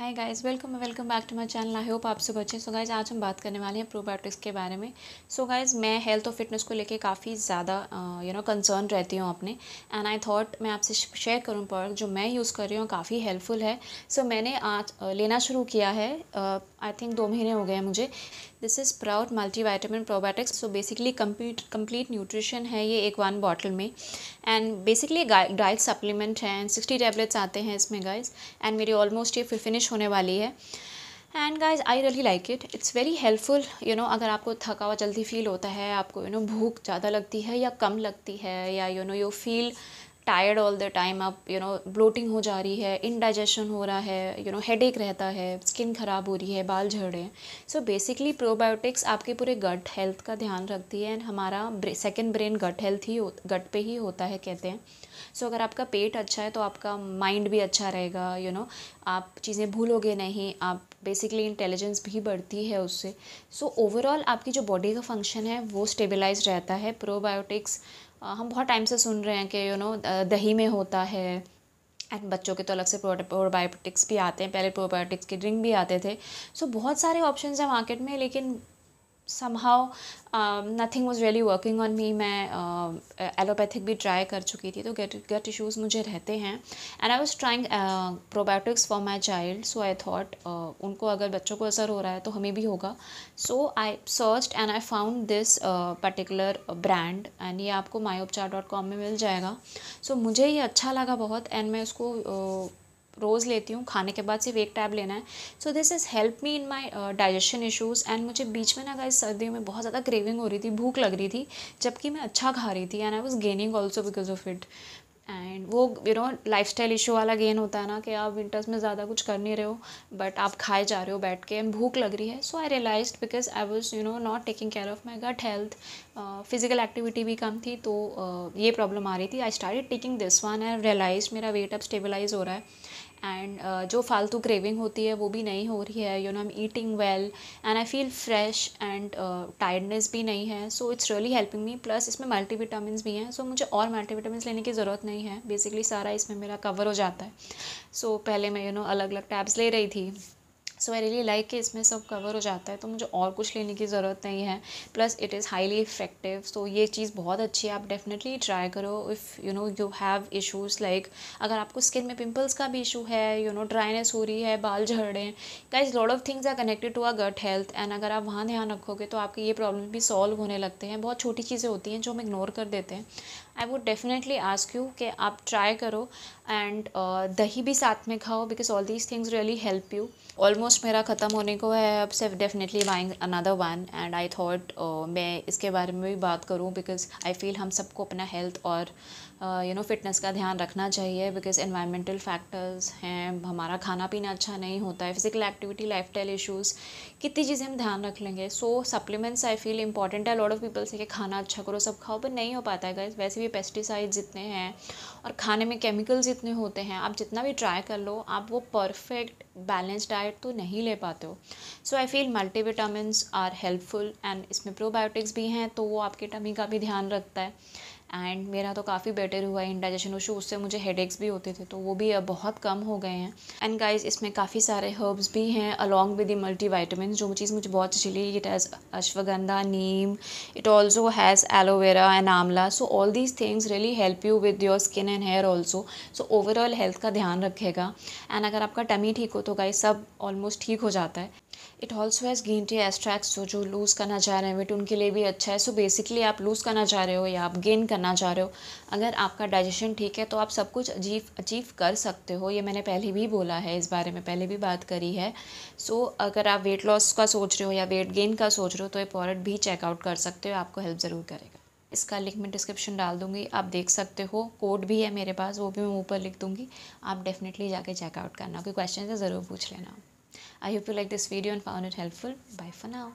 Hi guys welcome welcome back to my channel I hope आप सब अच्छे so guys आज हम बात करने वाले हैं प्रोबायोटिक्स के बारे में सो so गाइस मैं हेल्थ और फिटनेस को लेके काफ़ी ज़्यादा यू नो कंसर्न रहती हूँ अपने एंड आई थॉट मैं आपसे शेयर करूँ पर जो मैं यूज़ कर रही हूँ काफ़ी हेल्पफुल है सो so, मैंने आज लेना शुरू किया है आई थिंक दो महीने हो गए हैं मुझे this is proud multi vitamin probiotics so basically complete complete nutrition है ये एक वन बॉटल में एंड बेसिकली डाइट सप्लीमेंट है एंड सिक्सटी टैबलेट्स आते हैं इसमें गाइज एंड मेरी ऑलमोस्ट ये फिर फिनिश होने वाली है and guys I really like it it's very helpful you know अगर आपको थकावा जल्दी फील होता है आपको यू नो भूख ज़्यादा लगती है या कम लगती है या you know you feel tired all the time आप यू नो ब्लोटिंग हो जा रही है इनडाइजेशन हो रहा है यू नो हेड रहता है स्किन खराब हो रही है बाल झड़ रहे हैं सो बेसिकली प्रोबायोटिक्स आपके पूरे गट हेल्थ का ध्यान रखती है एंड हमारा सेकेंड ब्रेन गट हेल्थ ही गट पे ही होता है कहते हैं सो so, अगर आपका पेट अच्छा है तो आपका माइंड भी अच्छा रहेगा यू you नो know, आप चीज़ें भूलोगे नहीं आप बेसिकली इंटेलिजेंस भी बढ़ती है उससे सो so, ओवरऑल आपकी जो बॉडी का फंक्शन है वो स्टेबलाइज रहता है प्रोबायोटिक्स हम बहुत टाइम से सुन रहे हैं कि यू नो दही में होता है एंड बच्चों के तो अलग से प्रोबायोटिक्स भी आते हैं पहले प्रोबायोटिक्स के ड्रिंक भी आते थे सो so, बहुत सारे ऑप्शन हैं मार्केट में लेकिन somehow nothing was really working on me मैं एलोपैथिक um, भी ट्राई कर चुकी थी तो गट गट इशूज़ मुझे रहते हैं and I was trying probiotics for my child so I thought उनको अगर बच्चों को असर हो रहा है तो हमें भी होगा so I search and I found this particular brand and ये आपको माई उपचार डॉट कॉम में मिल जाएगा सो so, मुझे ये अच्छा लगा बहुत एंड मैं उसको uh, रोज़ लेती हूँ खाने के बाद सिर्फ एक टैब लेना है so this is help me in my digestion issues and मुझे बीच में ना गाइस सर्दियों में बहुत ज़्यादा क्रेविंग हो रही थी भूख लग रही थी जबकि मैं अच्छा खा रही थी and I was gaining also because of it and वो you know lifestyle issue वाला गेन होता है ना कि आप विंटर्स में ज़्यादा कुछ कर नहीं रहे हो बट आप खाए जा रहे हो बैठ के एंड भूख लग रही है so I realize because I was you know not taking care of my gut health physical activity भी कम थी तो uh, ये प्रॉब्लम आ रही थी I start taking this one and realize मेरा वेट अब स्टेबलाइज हो रहा है एंड uh, जो फालतू क्रेविंग होती है वो भी नहीं हो रही है you know I am eating well and I feel fresh and tiredness भी नहीं है so it's really helping me plus इसमें मल्टी विटामिन भी हैं सो so, मुझे और मल्टी विटामिन लेने की ज़रूरत नहीं है बेसिकली सारा इसमें मेरा कवर हो जाता है सो so, पहले मैं यू you नो know, अलग अलग टैब्स ले रही थी सो आई रियली लाइक कि इसमें सब कवर हो जाता है तो मुझे और कुछ लेने की ज़रूरत नहीं है plus it is highly effective so ये चीज़ बहुत अच्छी है आप डेफिनेटली ट्राई करो if you know you have issues like अगर आपको स्किन में पिम्पल्स का भी इशू है यू नो ड्राइनेस हो रही है बाल झड़ रहे हैं guys lot of things are connected to our gut health and अगर आप वहाँ ध्यान रखोगे तो आपके ये प्रॉब्लम भी सॉल्व होने लगते हैं बहुत छोटी चीज़ें होती हैं जो हम इग्नोर कर देते हैं I would definitely ask you कि आप ट्राई करो एंड uh, दही भी साथ में खाओ because all these things really help you almost almost मेरा ख़त्म होने को है अब safe definitely buying another one and I thought मैं इसके बारे में भी बात करूँ बिकॉज आई फील हम सबको अपना हेल्थ और यू नो फिटनेस का ध्यान रखना चाहिए बिकॉज इन्वायरमेंटल फैक्टर्स हैं हमारा खाना पीना अच्छा नहीं होता है physical activity lifestyle issues कितनी चीज़ें हम ध्यान रख लेंगे so supplements I feel important है लॉट ऑफ पीपल से कि खाना अच्छा करो सब खाओ पर नहीं हो पाता है गाइज वैसे भी पेस्टिसाइड्स इतने हैं और खाने में केमिकल्स इतने होते हैं आप जितना भी ट्राई कर लो आप वो परफेक्ट बैलेंस डाइट तो नहीं ले पाते हो so I feel multivitamins are helpful and इसमें प्रोबायोटिक्स भी हैं तो वो आपकी टमी का भी ध्यान रखता है एंड मेरा तो काफ़ी बेटर हुआ है इंडाइजेशन उशू उससे मुझे हेड भी होते थे तो वो भी अब बहुत कम हो गए हैं एंड गाइज इसमें काफ़ी सारे हर्ब्स भी हैं अलॉन्ग विद मल्टी वाइटामिन जो चीज़ मुझे बहुत अच्छी लगी it has ashwagandha neem it also has aloe vera and amla so all these things really help you with your skin and hair also so overall health का ध्यान रखेगा एंड अगर आपका टमी ठीक हो तो गाइज सब ऑलमोस्ट ठीक हो जाता है it also has green tea extracts जो जो लूज़ करना चाह रहे हैं वेट उनके लिए भी अच्छा है सो so बेसिकली आप लूज़ करना चाह रहे हो या आप गेन करना चाह रहे हो अगर आपका डाइजेशन ठीक है तो आप सब कुछ अचीव अचीव कर सकते हो ये मैंने पहले भी बोला है इस बारे में पहले भी बात करी है सो so, अगर आप वेट लॉस का सोच रहे हो या वेट गेन का सोच रहे हो तो ये प्रोडक्ट भी चेकआउट कर सकते हो आपको हेल्प ज़रूर करेगा इसका लिंक मैं डिस्क्रिप्शन डाल दूँगी आप देख सकते हो कोड भी है मेरे पास वो भी मैं ऊपर लिख दूँगी आप डेफिनेटली जाके चेकआउट करना कोई क्वेश्चन है ज़रूर पूछ लेना I hope you liked this video and found it helpful. Bye for now.